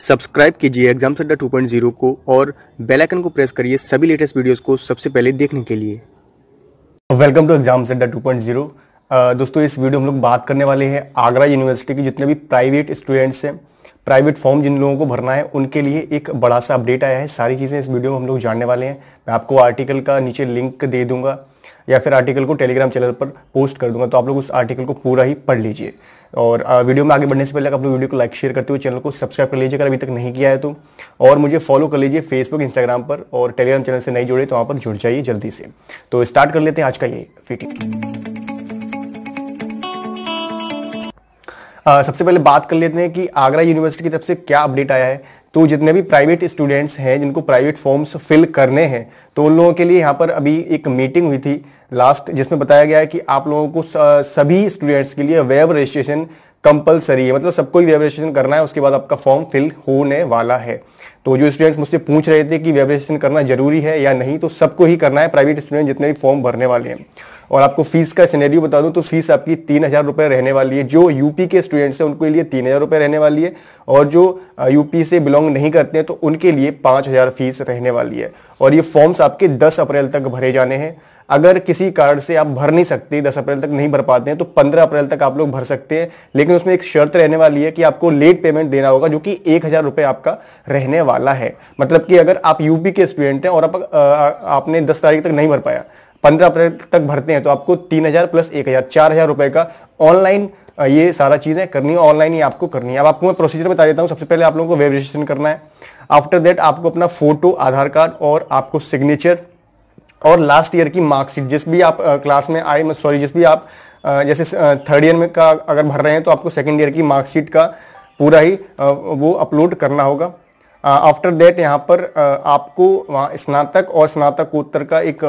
subscribe कीजिए exam centre two point zero को और बेल आइकन को प्रेस करिए सभी लेटेस्ट वीडियोस को सबसे पहले देखने के लिए welcome to exam centre two point zero दोस्तों इस वीडियो हम लोग बात करने वाले हैं आगरा यूनिवर्सिटी के जितने भी प्राइवेट स्टूडेंट्स हैं प्राइवेट फॉर्म जिन लोगों को भरना है उनके लिए एक बड़ा सा अपडेट आया है सारी चीज़ें इस वीडियो में हम लोग जानने वाले हैं मैं आपको आर्टिकल का नीचे लिंक दे दूंगा या फिर आर्टिकल को टेलीग्राम चैनल पर पोस्ट कर दूंगा तो आप लोग उस आर्टिकल को पूरा ही पढ़ लीजिए और वीडियो में आगे बढ़ने से पहले आप लोग वीडियो को लाइक शेयर करते हुए चैनल को सब्सक्राइब कर लीजिए अगर अभी तक नहीं किया है तो और मुझे फॉलो कर लीजिए फेसबुक इंस्टाग्राम पर और टेलीग्राम चैनल से नहीं जुड़े तो वहाँ पर जुड़ जाइए जल्दी से तो स्टार्ट कर लेते हैं आज का ये फिटिंग सबसे पहले बात कर लेते हैं कि आगरा यूनिवर्सिटी की तरफ से क्या अपडेट आया है तो जितने भी प्राइवेट स्टूडेंट्स हैं जिनको प्राइवेट फॉर्म्स फिल करने हैं तो उन लोगों के लिए यहाँ पर अभी एक मीटिंग हुई थी लास्ट जिसमें बताया गया है कि आप लोगों को सभी स्टूडेंट्स के लिए वेब रजिस्ट्रेशन कंपलसरी है मतलब सबको ही वेब रजिस्ट्रेशन करना है उसके बाद आपका फॉर्म फिल होने वाला है तो जो स्टूडेंट्स मुझसे पूछ रहे थे कि वेब रजिस्ट्रेशन करना जरूरी है या नहीं तो सबको ही करना है प्राइवेट स्टूडेंट जितने भी फॉर्म भरने वाले हैं और आपको फीस का सिनेरियो बता दूं तो फीस आपकी तीन हज़ार रुपये रहने वाली है जो यूपी के स्टूडेंट्स हैं उनके लिए तीन हज़ार रुपये रहने वाली है और जो यूपी से बिलोंग नहीं करते हैं तो उनके लिए पाँच हज़ार फीस रहने वाली है और ये फॉर्म्स आपके 10 अप्रैल तक भरे जाने हैं अगर किसी कारण से आप भर नहीं सकते 10 अप्रैल तक नहीं भर पाते हैं तो 15 अप्रैल तक आप लोग भर सकते हैं लेकिन उसमें एक शर्त रहने वाली है कि आपको लेट पेमेंट देना होगा जो कि एक हज़ार रुपये आपका रहने वाला है मतलब कि अगर आप यूपी के स्टूडेंट हैं और आप, आ, आ, आपने दस तारीख तक नहीं भर पाया पंद्रह अप्रैल तक भरते हैं तो आपको तीन हज़ार प्लस एक हज़ार चार हज़ार का ऑनलाइन ये सारा चीज़ें करनी है ऑनलाइन ही आपको करनी है अब आपको मैं प्रोसीजर बता देता हूँ सबसे पहले आप लोगों को वेब रजिस्ट्रेशन करना है आफ्टर दैट आपको अपना फोटो आधार कार्ड और आपको सिग्नेचर और लास्ट ईयर की मार्कशीट जिस भी आप क्लास में आए सॉरी जिस भी आप जैसे थर्ड ईयर में का अगर भर रहे हैं तो आपको सेकेंड ईयर की मार्कशीट का पूरा ही वो अपलोड करना होगा आफ्टर दैट यहाँ पर आपको वहाँ स्नातक और स्नातकोत्तर का एक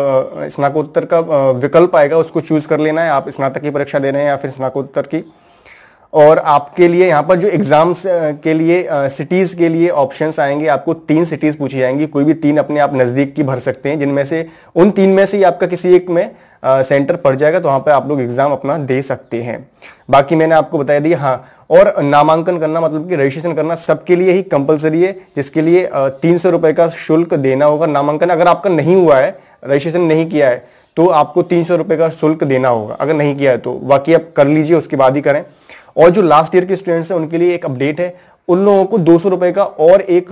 स्नातकोत्तर का विकल्प आएगा उसको चूज़ कर लेना है आप स्नातक की परीक्षा दे रहे हैं या फिर स्नातकोत्तर की और आपके लिए यहाँ पर जो एग्ज़ाम्स के लिए सिटीज़ के लिए ऑप्शंस आएंगे आपको तीन सिटीज़ पूछी जाएंगी कोई भी तीन अपने आप नज़दीक की भर सकते हैं जिनमें से उन तीन में से ही आपका किसी एक में आ, सेंटर पड़ जाएगा तो वहाँ पर आप लोग एग्ज़ाम अपना दे सकते हैं बाकी मैंने आपको बताया दिया हाँ और नामांकन करना मतलब कि रजिस्ट्रेशन करना सबके लिए ही कंपलसरी है जिसके लिए तीन सौ रुपये का शुल्क देना होगा नामांकन अगर आपका नहीं हुआ है रजिस्ट्रेशन नहीं किया है तो आपको तीन सौ रुपये का शुल्क देना होगा अगर नहीं किया है तो बाकी आप कर लीजिए उसके बाद ही करें और जो लास्ट ईयर के स्टूडेंट्स हैं उनके लिए एक अपडेट है उन लोगों को दो सौ रुपए का और एक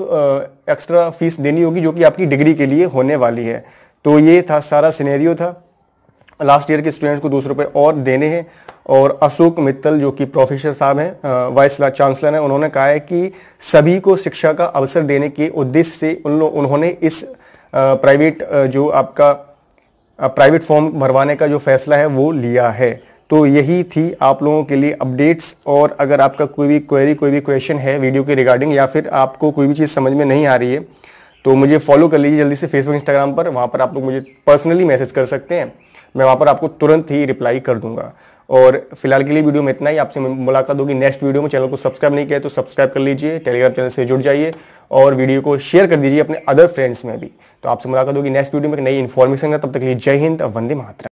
एक्स्ट्रा फीस देनी होगी जो कि आपकी डिग्री के लिए होने वाली है तो ये था सारा सिनेरियो था लास्ट ईयर के स्टूडेंट्स को दो सौ रुपए और देने हैं और अशोक मित्तल जो कि प्रोफेसर साहब हैं वाइस चांसलर हैं उन्होंने कहा है कि सभी को शिक्षा का अवसर देने के उद्देश्य से उन लोग उन्होंने इस प्राइवेट जो आपका प्राइवेट फॉर्म भरवाने का जो फैसला है वो लिया है तो यही थी आप लोगों के लिए अपडेट्स और अगर आपका कोई भी क्वेरी कोई भी क्वेश्चन है वीडियो के रिगार्डिंग या फिर आपको कोई भी चीज़ समझ में नहीं आ रही है तो मुझे फॉलो कर लीजिए जल्दी से फेसबुक इंस्टाग्राम पर वहाँ पर आप लोग मुझे पर्सनली मैसेज कर सकते हैं मैं वहाँ पर आपको तुरंत ही रिप्लाई कर दूंगा और फिलहाल के लिए वीडियो में इतना ही आपसे मुलाकात होगी नेक्स्ट वीडियो में चैनल को सब्सक्राइब नहीं किया तो सब्सक्राइब कर लीजिए टेलीग्राम चैनल से जुड़ जाइए और वीडियो को शेयर कर दीजिए अपने अदर फ्रेंड्स में भी तो आपसे मुलाकात होगी नेक्स्ट वीडियो में नई इन्फॉर्मेशन है तब तक लीजिए लिए जय हिंद वंदे मातरम